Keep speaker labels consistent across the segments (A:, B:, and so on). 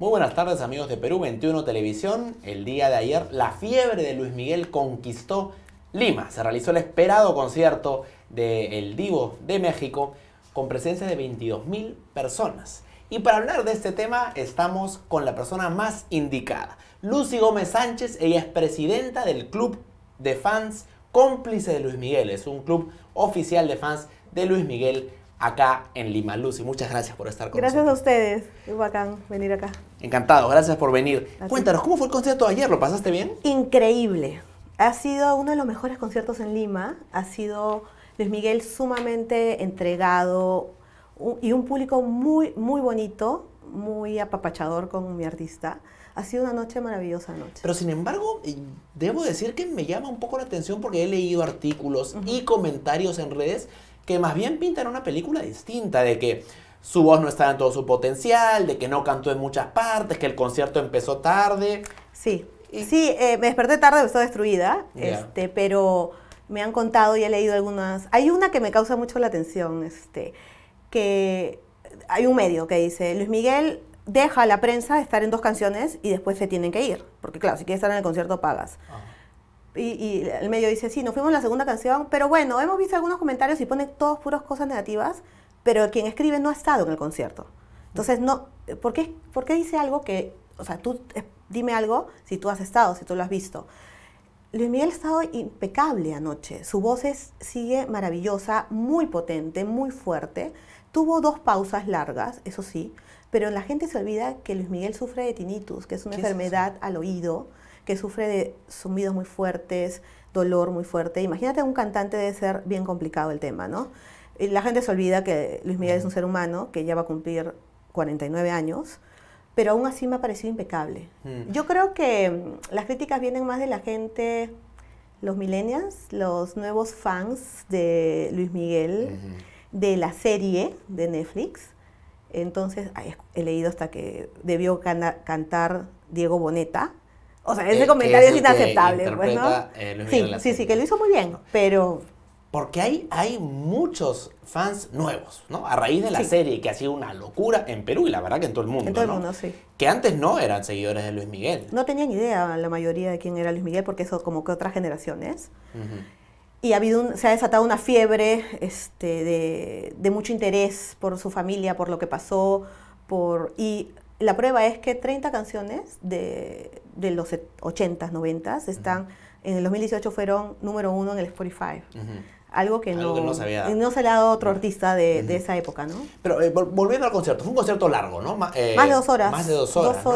A: Muy buenas tardes amigos de Perú 21 Televisión. El día de ayer la fiebre de Luis Miguel conquistó Lima. Se realizó el esperado concierto del Divo de México con presencia de 22.000 personas. Y para hablar de este tema estamos con la persona más indicada, Lucy Gómez Sánchez. Ella es presidenta del Club de Fans Cómplice de Luis Miguel. Es un club oficial de fans de Luis Miguel acá en Lima Luz muchas gracias por estar con nosotros. Gracias
B: a ustedes, bacán venir acá.
A: Encantado, gracias por venir. Cuéntanos, ¿cómo fue el concierto ayer? ¿Lo pasaste bien? Increíble.
B: Ha sido uno de los mejores conciertos en Lima, ha sido Luis Miguel sumamente entregado y un público muy, muy bonito, muy apapachador con mi artista. Ha sido una
A: noche maravillosa noche. Pero sin embargo, eh, debo decir que me llama un poco la atención porque he leído artículos y comentarios en redes que más bien pintan una película distinta, de que su voz no estaba en todo su potencial, de que no cantó en muchas partes, que el concierto empezó tarde. Sí, sí, eh, me desperté tarde, estaba destruida, este, pero
B: me han contado y he leído algunas. Hay una que me causa mucho la atención, este, que hay un medio que dice, Luis Miguel deja a la prensa estar en dos canciones y después se tienen que ir. Porque claro, si quieres estar en el concierto pagas. Y, el medio dice, sí, nos fuimos a la segunda canción, pero bueno, hemos visto algunos comentarios y ponen todos puros cosas negativas, pero quien escribe no ha estado en el concierto. Entonces, no, ¿por qué, dice algo que, o sea, tú eh, dime algo si tú has estado, si tú lo has visto? Luis Miguel ha estado impecable anoche, su voz es, sigue maravillosa, muy potente, muy fuerte, tuvo dos pausas largas, eso sí, pero la gente se olvida que Luis Miguel sufre de tinnitus, que es una enfermedad al oído que sufre de zumbidos muy fuertes, dolor muy fuerte. Imagínate un cantante debe ser bien complicado el tema, ¿no? la gente se olvida que Luis Miguel es un ser humano que ya va a cumplir 49 años, pero aún así me ha parecido impecable. Mm. Yo creo que mm, las críticas vienen más de la gente, los millennials, los nuevos fans de Luis Miguel, de la serie de Netflix. Entonces, he leído hasta que debió cantar Diego
A: Boneta, o sea, ese eh, comentario es, inaceptable, pues, ¿no? Eh, sí, sí, sí, que lo hizo muy bien, pero... Porque hay, hay muchos fans nuevos, ¿no? A raíz de la serie, que ha sido una locura en Perú y la verdad que en todo el mundo. En todo el mundo, sí. Que antes no eran seguidores de Luis Miguel.
B: No tenían idea la mayoría de quién era Luis Miguel, porque eso como que otras generaciones. Y ha habido se ha desatado una fiebre este, de, mucho interés por su familia, por lo que pasó, por, y la prueba es que 30 canciones de, los 80s, 90 están, en el 2018 fueron número uno en el Spotify. Algo que, no, se le ha dado otro artista de, esa época, ¿no?
A: Pero eh, volviendo al concierto, fue un concierto largo, ¿no? Eh, más de dos horas. Más de dos horas. Dos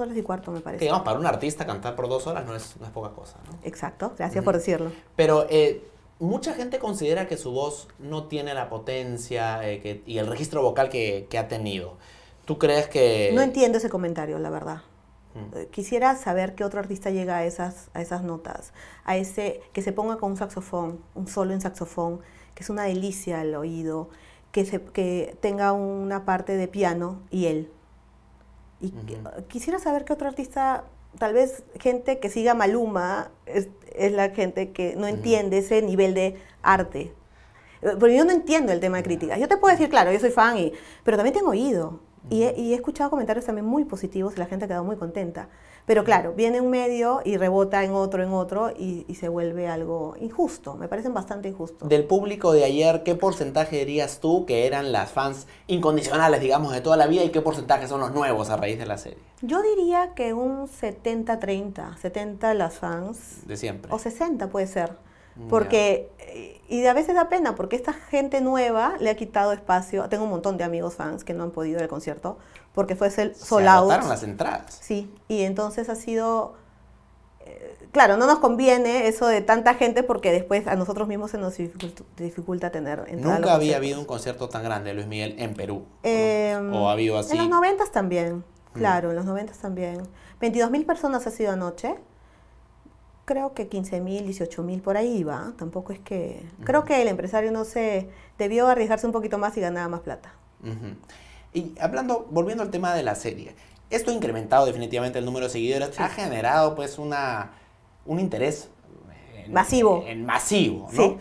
B: horas, y cuarto, me parece. Que digamos,
A: para un artista cantar por dos horas no es, no poca cosa, ¿no? Exacto,
B: gracias por decirlo.
A: Pero eh, mucha gente considera que su voz no tiene la potencia y el registro vocal que, que ha tenido. ¿Tú crees que...? No entiendo ese
B: comentario, la verdad. Mm. Eh, quisiera saber qué otro artista llega a esas, a esas notas, a ese que se ponga con un saxofón, un solo en saxofón, que es una delicia al oído, que, se, que tenga una parte de piano y él. Y quisiera saber qué otro artista, tal vez gente que siga Maluma, es, es la gente que no entiende ese nivel de arte. Eh, Porque yo no entiendo el tema de críticas. Yo te puedo decir, claro, yo soy fan, y, pero también tengo oído. Y he, escuchado comentarios también muy positivos y la gente ha quedado muy contenta. Pero claro, viene un medio y rebota en otro, en otro y, y se vuelve algo injusto. Me parecen bastante injustos.
A: Del público de ayer, ¿qué porcentaje dirías tú que eran las fans incondicionales, digamos, de toda la vida y qué porcentaje son los nuevos a raíz de la serie?
B: Yo diría que un 70-30, 70 las fans. De siempre. O 60 puede ser. Porque, eh, y a veces da pena, porque esta gente nueva le ha quitado espacio. Tengo un montón de amigos fans que no han podido ir al concierto, porque fue el solado Se agotaron las entradas. Sí, y entonces ha sido eh, claro, no nos conviene eso de tanta gente porque después a nosotros mismos se nos dificulta, tener tener. Nunca había
A: habido un concierto tan grande, Luis Miguel, en Perú. Em, o ha habido así. En los
B: noventas también, mm. claro, en los noventas también. mil personas ha sido anoche creo que 15 mil, 18 mil por ahí va. Tampoco es que... Creo que el empresario no se debió arriesgarse un poquito más y ganaba más plata.
A: Y hablando, volviendo al tema de la serie, esto ha incrementado definitivamente el número de seguidores, ha generado pues una, un interés masivo. En, masivo, ¿no? Sí.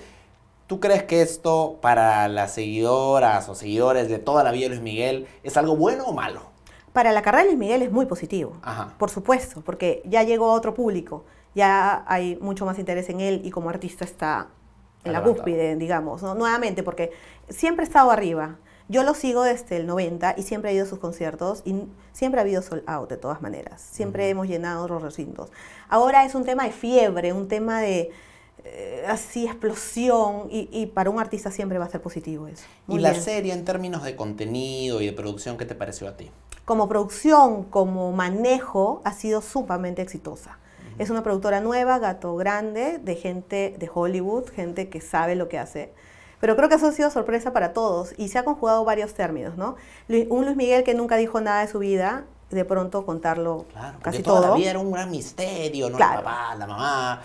A: ¿Tú crees que esto para las seguidoras o seguidores de toda la vida de Luis Miguel es algo bueno o malo?
B: Para la carrera de Luis Miguel es muy positivo, Ajá. por supuesto, porque ya llegó a otro público, ya hay mucho más interés en él y como artista está en la cúspide, digamos, Nuevamente, porque siempre he estado arriba. Yo lo sigo desde el 90 y siempre ha ido a sus conciertos y siempre ha habido sold out de todas maneras. Siempre hemos llenado los recintos. Ahora es un tema de fiebre, un tema de eh, así explosión y, para un artista siempre va a ser positivo eso. ¿Y la serie en
A: términos de contenido y de producción, qué te pareció a ti?
B: Como producción, como manejo, ha sido sumamente exitosa. Es una productora nueva, gato grande, de gente de Hollywood, gente que sabe lo que hace. Pero creo que eso ha sido sorpresa para todos y se ha conjugado varios términos, ¿no? Un Luis Miguel que nunca dijo nada de su vida, de pronto contarlo casi todo. la era un
A: gran misterio, ¿no? El papá, la mamá,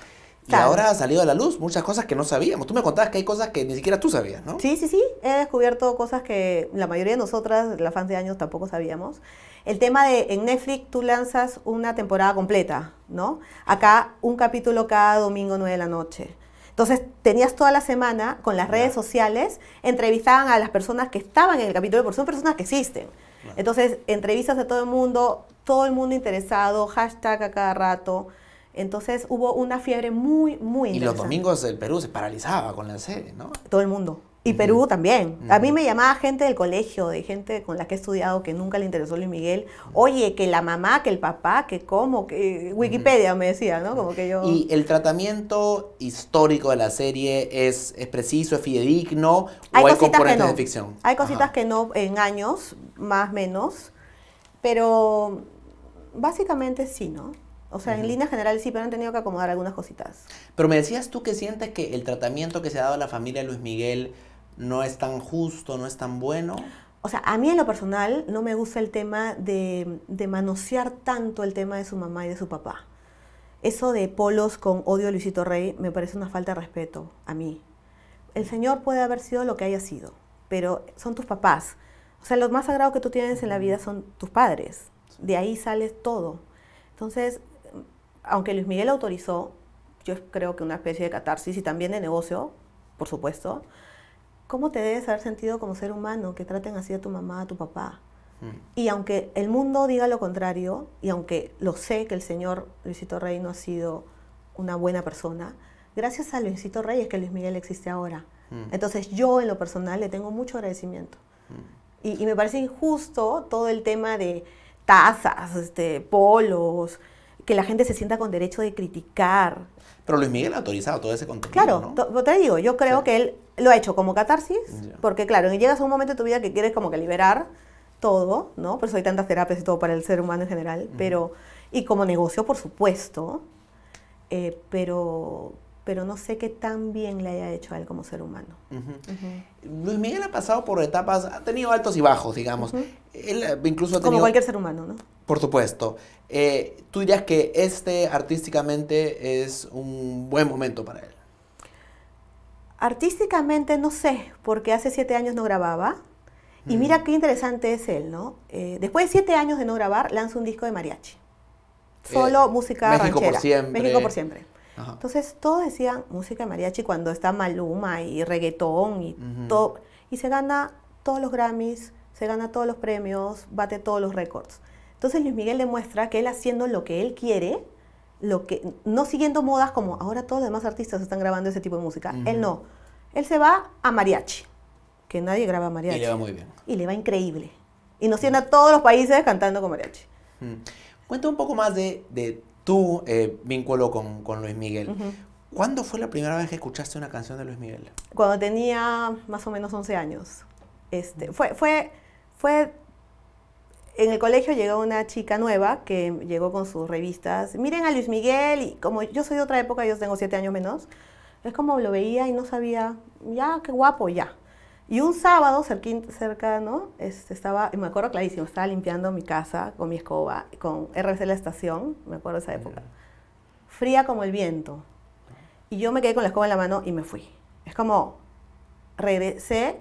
A: y ahora ha salido a la luz muchas cosas que no sabíamos. Tú me contabas que hay cosas que ni siquiera tú sabías, ¿no? Sí, sí, sí. He descubierto cosas que
B: la mayoría de nosotras, las fans de años, tampoco sabíamos. El tema de en Netflix tú lanzas una temporada completa, ¿no? Acá un capítulo cada domingo 9 de la noche. Entonces tenías toda la semana con las redes sociales, entrevistaban a las personas que estaban en el capítulo, porque son personas que existen. Entonces entrevistas a todo el mundo, todo el mundo interesado, hashtag a cada rato. Entonces hubo una fiebre muy, muy Y los domingos
A: el Perú se paralizaba con la serie, ¿no?
B: Todo el mundo. Y
A: Perú también. A mí
B: me llamaba gente del colegio, de gente con la que he estudiado que nunca le interesó Luis Miguel. Oye, que la mamá, que el papá, que cómo, que eh, Wikipedia me decía, ¿no? Como que yo... ¿Y
A: el tratamiento histórico de la serie es, preciso, es fidedigno hay o hay componentes de ficción? Hay cositas
B: que no en años, más menos, pero básicamente sí, ¿no? O sea, en línea general sí, pero han tenido que acomodar algunas cositas.
A: Pero me decías tú que sientes que el tratamiento que se ha dado a la familia de Luis Miguel no es tan justo, no es tan bueno.
B: O sea, a mí en lo personal no me gusta el tema de, manosear tanto el tema de su mamá y de su papá. Eso de polos con odio a Luisito Rey me parece una falta de respeto a mí. El Señor puede haber sido lo que haya sido, pero son tus papás. O sea, lo más sagrado que tú tienes en la vida son tus padres. De ahí sale todo. Entonces, aunque Luis Miguel autorizó, yo creo que una especie de catarsis y también de negocio, por supuesto, ¿cómo te debes haber sentido como ser humano que traten así a tu mamá, a tu papá? Mm. Y aunque el mundo diga lo contrario, y aunque lo sé que el señor Luisito Rey no ha sido una buena persona, gracias a Luisito Rey es que Luis Miguel existe ahora. Mm. Entonces yo en lo personal le tengo mucho agradecimiento. Mm. Y, me parece injusto todo el tema de tazas, este, polos, que la gente se sienta con derecho de criticar.
A: Pero Luis Miguel ha autorizado todo ese contenido.
B: Claro, te digo, yo creo que él lo ha hecho como catarsis, porque claro, llegas a un momento de tu vida que quieres como que liberar todo, ¿no? Por eso hay tantas terapias y todo para el ser humano en general, pero, y como negocio, por supuesto, eh, pero, pero no sé qué tan
A: bien le haya hecho a él como ser humano. Luis Miguel ha pasado por etapas, ha tenido altos y bajos, digamos. él eh, incluso Como cualquier ser humano, ¿no? Por supuesto. Eh, ¿Tú dirías que este artísticamente es un buen momento para él?
B: Artísticamente no sé, porque hace siete años no grababa. Y mira qué interesante es él, ¿no? Eh, después de siete años de no grabar, lanza un disco de mariachi. Eh,
A: Solo música México ranchera. Por siempre. México por siempre.
B: Entonces todos decían música de mariachi cuando está Maluma y reggaetón y todo. Y se gana todos los Grammys, se gana todos los premios, bate todos los récords. Entonces Luis Miguel demuestra que él haciendo lo que él quiere, lo que, no siguiendo modas como ahora todos los demás artistas están grabando ese tipo de música, él no. Él se va a mariachi, que nadie graba mariachi. Y le va muy bien. Y le va increíble. Y nos tiene a todos los países cantando con mariachi. Mm. Cuenta un poco más de,
A: tu eh, vínculo con, Luis Miguel. ¿Cuándo fue la primera vez que escuchaste una canción de Luis Miguel?
B: Cuando tenía más o menos 11 años. Este, fue, fue, fue en el colegio llegó una chica nueva que llegó con sus revistas. Miren a Luis Miguel, y como yo soy de otra época, yo tengo siete años menos, es como lo veía y no sabía, ya, qué guapo, ya. Y un sábado cerca, ¿no? Este, estaba, me acuerdo clarísimo, estaba limpiando mi casa con mi escoba, con RC La Estación, me acuerdo de esa época. Fría como el viento. Y yo me quedé con la escoba en la mano y me fui. Es como, regresé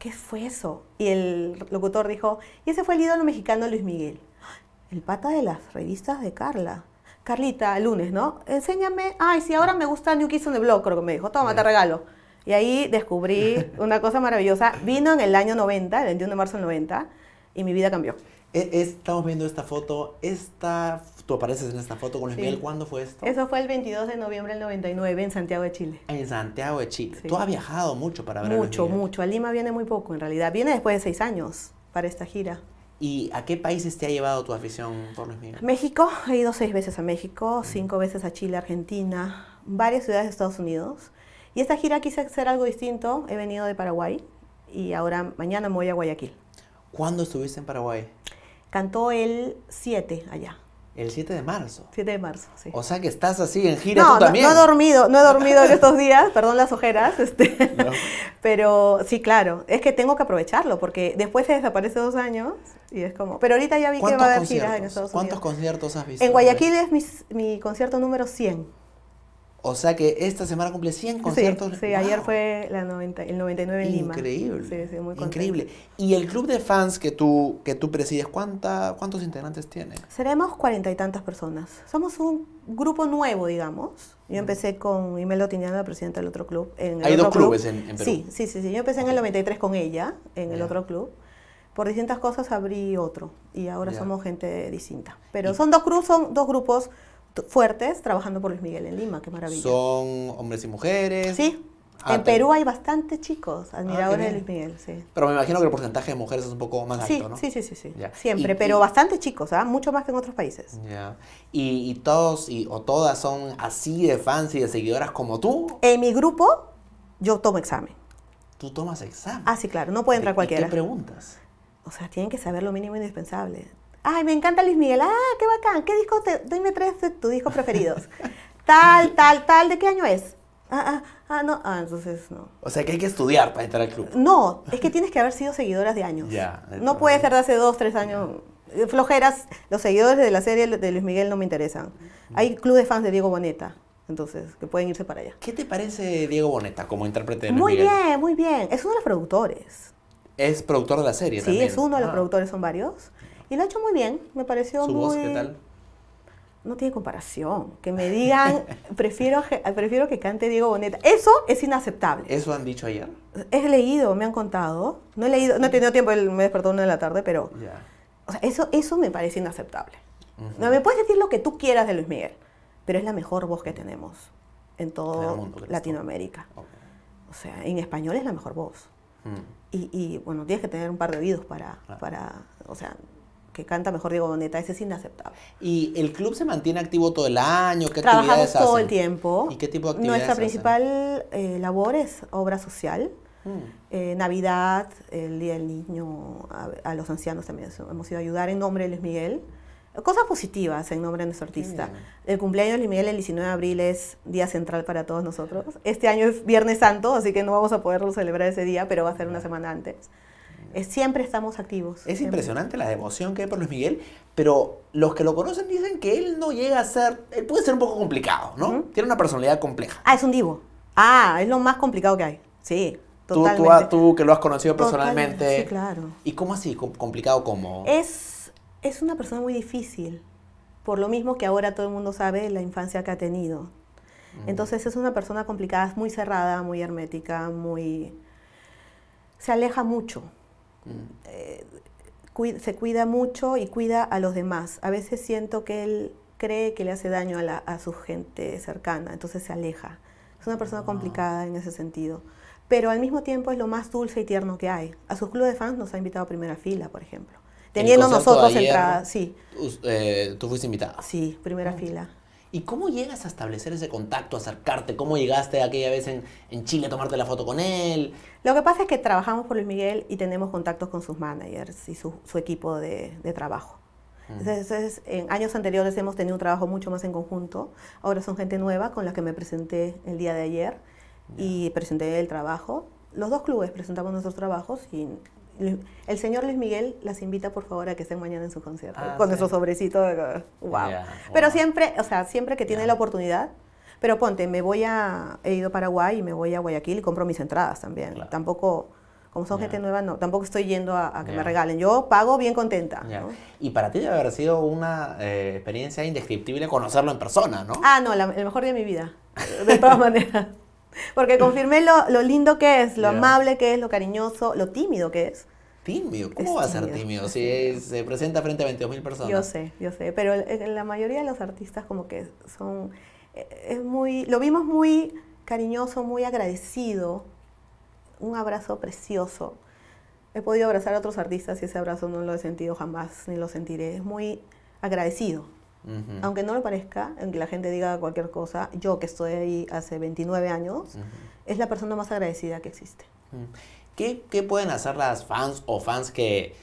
B: ¿qué fue eso? Y el locutor dijo, y ese fue el ídolo mexicano Luis Miguel. El pata de las revistas de Carla. Carlita, lunes, ¿no? Enséñame. Ay, si ahora me gusta New Kids on the Block, creo que me dijo. Toma, te regalo. Y ahí descubrí una cosa maravillosa. Vino en el año 90, el 21 de marzo
A: del 90, y mi vida cambió. Eh, eh, estamos viendo esta foto, esta, tú apareces en esta foto con Luis ¿cuándo fue esto?
B: Eso fue el 22 de noviembre del 99 en Santiago de Chile. En
A: Santiago de Chile. Tú has viajado mucho para ver Mucho, a Mucho,
B: mucho. A Lima viene muy poco en realidad. Viene después de seis años para esta gira.
A: ¿Y a qué países te ha llevado tu afición por los
B: México, he ido seis veces a México, cinco veces a Chile, Argentina, varias ciudades de Estados Unidos. Y esta gira quise hacer algo distinto, he venido de Paraguay y ahora mañana me voy a Guayaquil.
A: ¿Cuándo estuviste en Paraguay?
B: Cantó el 7 allá. El 7 de marzo. 7 de marzo, sí.
A: O sea que estás así en gira no, tú también. No, he dormido,
B: no he dormido en estos días, perdón las ojeras, este, pero sí, claro, es que tengo que aprovecharlo porque después se desaparece dos años y es como... Pero ahorita ya vi que va a haber giras en Estados Unidos. ¿Cuántos
A: conciertos has visto? En Guayaquil
B: es mi, mi concierto número 100.
A: O sea que esta semana cumple 100 conciertos.
B: Sí, sí ayer fue la 90, el 99 en Lima. Increíble. Sí, sí, muy Increíble.
A: Y el club de fans que tú, que tú presides, ¿cuánta,
B: ¿cuántos integrantes tiene? Seremos cuarenta y tantas personas. Somos un grupo nuevo, digamos. Yo mm. empecé con Imelda Tiniano, la presidenta del otro club. En Hay dos clubes en, Perú. Sí, sí, sí, Yo empecé en el 93 con ella, en el otro club por distintas cosas abrí otro y ahora somos gente distinta. Pero son dos, son dos grupos fuertes trabajando por Luis Miguel en Lima, qué maravilla.
A: Son hombres y mujeres. Sí. Ah, en Perú hay
B: bastantes chicos ah, admiradores de Luis Miguel, sí.
A: Pero me imagino que el porcentaje de mujeres es un poco más alto, sí, ¿no? Sí, sí, sí, sí. Siempre, pero
B: bastante chicos, ¿ah? Mucho más que en otros países.
A: Ya. ¿Y, todos y, o todas son así de fans y de seguidoras como tú? En mi grupo, yo tomo examen. ¿Tú tomas examen? Ah, sí, claro. No puede entrar cualquiera. ¿Qué preguntas?
B: O sea, tienen que saber lo mínimo indispensable ay, me encanta Luis Miguel, ah, qué bacán, ¿qué disco te, dime tres de tus discos preferidos? tal, tal, tal, ¿de qué año es? Ah, ah, ah, no, ah, entonces no.
A: O sea que hay que estudiar para entrar al club.
B: No, es que tienes que haber sido seguidoras de años.
A: Ya. no
B: puede ser de hace dos, tres años. Flojeras, los seguidores de la serie de Luis Miguel no me interesan. Hay club de fans de Diego Boneta, entonces, que pueden irse para allá.
A: ¿Qué te parece Diego Boneta como intérprete de Luis muy Miguel? Muy
B: bien, muy bien. Es uno de los productores.
A: Es productor de la serie también. Sí, es uno
B: de los ah. productores, son varios. Y lo ha hecho muy bien, me pareció ¿Su muy... voz qué tal? No tiene comparación. Que me digan, prefiero, prefiero que cante Diego Boneta. Eso es inaceptable. ¿Eso han dicho ayer? He leído, me han contado. No he leído, no he tenido tiempo, me despertó una de la tarde, pero... O sea, eso, eso me parece inaceptable. No me puedes decir lo que tú quieras de Luis Miguel, pero es la mejor voz que tenemos en todo Latinoamérica. O sea, en español es la mejor voz. Mm. Y, bueno, tienes que tener un par de oídos para, para o sea, que canta mejor Diego Boneta, ese es inaceptable. ¿Y el club se
A: mantiene activo todo el año? ¿Qué Trabajamos todo el
B: tiempo. ¿Y qué
A: tipo de actividades Nuestra
B: principal eh, labor es obra social. Mm. Eh, Navidad, el Día del Niño, a, los ancianos también hemos ido a ayudar en nombre de Luis Miguel. Cosas positivas en nombre de nuestro artista. El cumpleaños de Luis Miguel el 19 de abril es día central para todos nosotros. Este año es Viernes Santo, así que no vamos a poderlo celebrar ese día, pero va a ser una semana antes siempre estamos
A: activos. Es impresionante la devoción que hay por Luis Miguel, pero los que lo conocen dicen que él no llega a ser, él puede ser un poco complicado, ¿no? Tiene una personalidad compleja. Ah, es un divo. Ah, es lo más complicado que hay. Sí. Totalmente. Tú, tú, ah, tú que lo has conocido personalmente. Sí, claro. ¿Y cómo así? ¿Complicado cómo?
B: Es, es una persona muy difícil, por lo mismo que ahora todo el mundo sabe la infancia que ha tenido. Mm. Entonces es una persona complicada, es muy cerrada, muy hermética, muy... Se aleja mucho eh, se cuida mucho y cuida a los demás. A veces siento que él cree que le hace daño a, su gente cercana, entonces se aleja. Es una persona ah. complicada en ese sentido. Pero al mismo tiempo es lo más dulce y tierno que hay. A sus clubes de fans nos ha invitado a primera fila, por ejemplo. Teniendo nosotros entradas, sí.
A: Eh, ¿Tú fuiste invitada? Sí, primera ah. fila. ¿Y cómo llegas a establecer ese contacto, acercarte? ¿Cómo llegaste aquella vez en, Chile a tomarte la foto con él? Lo que pasa es que trabajamos por Luis Miguel y tenemos contactos con sus
B: managers y su, equipo de, trabajo. Mm. Entonces, en años anteriores hemos tenido un trabajo mucho más en conjunto. Ahora son gente nueva con la que me presenté el día de ayer y presenté el trabajo. Los dos clubes presentamos nuestros trabajos y el señor Luis Miguel las invita por favor a que estén mañana en su concierto ah, con esos sobrecitos, wow. Pero siempre, o sea, siempre que tiene la oportunidad, pero ponte, me voy a he ido a Paraguay y me voy a Guayaquil y compro mis entradas también. Tampoco como son gente nueva, no, tampoco estoy yendo a, que me regalen. Yo pago bien contenta.
A: Y para ti debe haber sido una eh, experiencia indescriptible conocerlo en persona, ¿no?
B: Ah, no, el mejor día de mi vida. De todas maneras. Porque confirmé lo, lindo que es, lo amable que es, lo cariñoso, lo tímido que es.
A: ¿Tímido? ¿Cómo va a ser tímido si se presenta frente a mil personas? Yo
B: sé, yo sé, pero la mayoría de los artistas como que son, eh, es muy, lo vimos muy cariñoso, muy agradecido, un abrazo precioso. He podido abrazar a otros artistas y ese abrazo no lo he sentido jamás, ni lo sentiré. Es muy agradecido. Aunque no me parezca, aunque la gente diga cualquier cosa, yo que estoy ahí hace 29 años, es la persona más agradecida que existe.
A: ¿Qué, ¿Qué, pueden hacer las fans o fans que,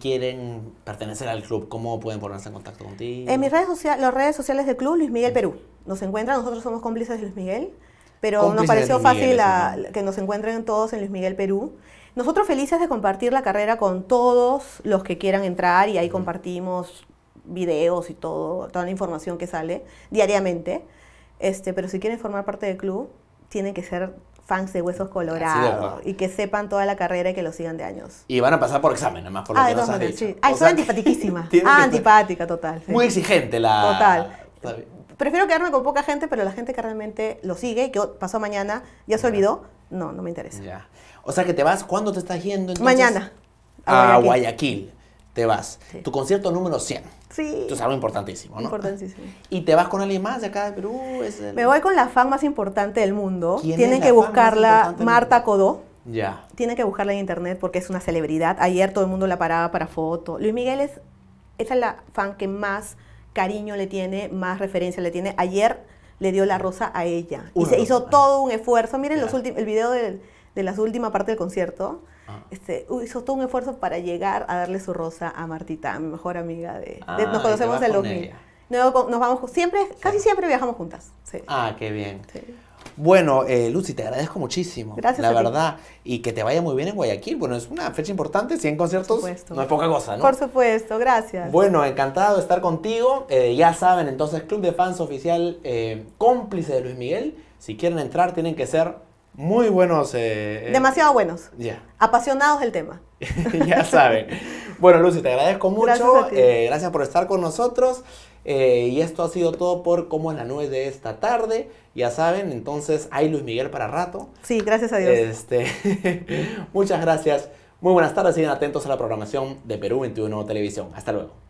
A: quieren pertenecer al club? ¿Cómo pueden ponerse en contacto contigo? En mis
B: redes sociales, las redes sociales del club, Luis Miguel Perú. Nos encuentran, nosotros somos cómplices de Luis Miguel, pero nos pareció fácil que nos encuentren todos en Luis Miguel Perú. Nosotros felices de compartir la carrera con todos los que quieran entrar y ahí compartimos videos y todo, toda la información que sale diariamente. Este, pero si quieren formar parte del club, tienen que ser fans de Huesos Colorados y que sepan toda la carrera y que lo sigan de años.
A: Y van a pasar por examen, nada más por lo ah,
B: Ay, son antipatiquísima. Ah, antipática, total. Muy exigente
A: la... Total.
B: Prefiero quedarme con poca gente, pero la gente que realmente lo sigue, que pasó mañana, ya se olvidó, no, no me interesa.
A: O sea que te vas, ¿cuándo
B: te estás yendo entonces? Mañana.
A: A Guayaquil te vas. Tu concierto número 100. Sí. es algo importantísimo, ¿no? Importantísimo. Y te vas con alguien más de acá de Perú. Me
B: voy con la fan más importante del mundo. Tienen que buscarla Marta Codó. Ya. Tienen que buscarla en internet porque es una celebridad. Ayer todo el mundo la paraba para foto. Luis Miguel es, esa la fan que más cariño le tiene, más referencia le tiene. Ayer le dio la rosa a ella. y se hizo todo un esfuerzo. Miren el video de la última parte del concierto. Este, hizo todo un esfuerzo para llegar a darle su rosa a Martita, mi mejor amiga de... nos conocemos de Logni. Nos, vamos siempre, casi siempre viajamos juntas.
A: Ah, qué bien. Bueno, eh, Lucy, te agradezco muchísimo. Gracias. La verdad. Y que te vaya muy bien en Guayaquil. Bueno, es una fecha importante, 100 conciertos. No es poca cosa, ¿no? Por
B: supuesto, gracias.
A: Bueno, encantado de estar contigo. Eh, ya saben, entonces, Club de Fans Oficial eh, Cómplice de Luis Miguel. Si quieren entrar, tienen que ser muy buenos. Eh, eh, Demasiado buenos. Ya.
B: Apasionados del tema.
A: ya saben. Bueno, Lucy, te agradezco mucho. Gracias, eh, por estar con nosotros. y esto ha sido todo por Cómo es la Nube de esta tarde. Ya saben, entonces hay Luis Miguel para rato. Sí, gracias a Dios. Este, muchas gracias. Muy buenas tardes. Sigan atentos a la programación de Perú 21 Televisión. Hasta luego.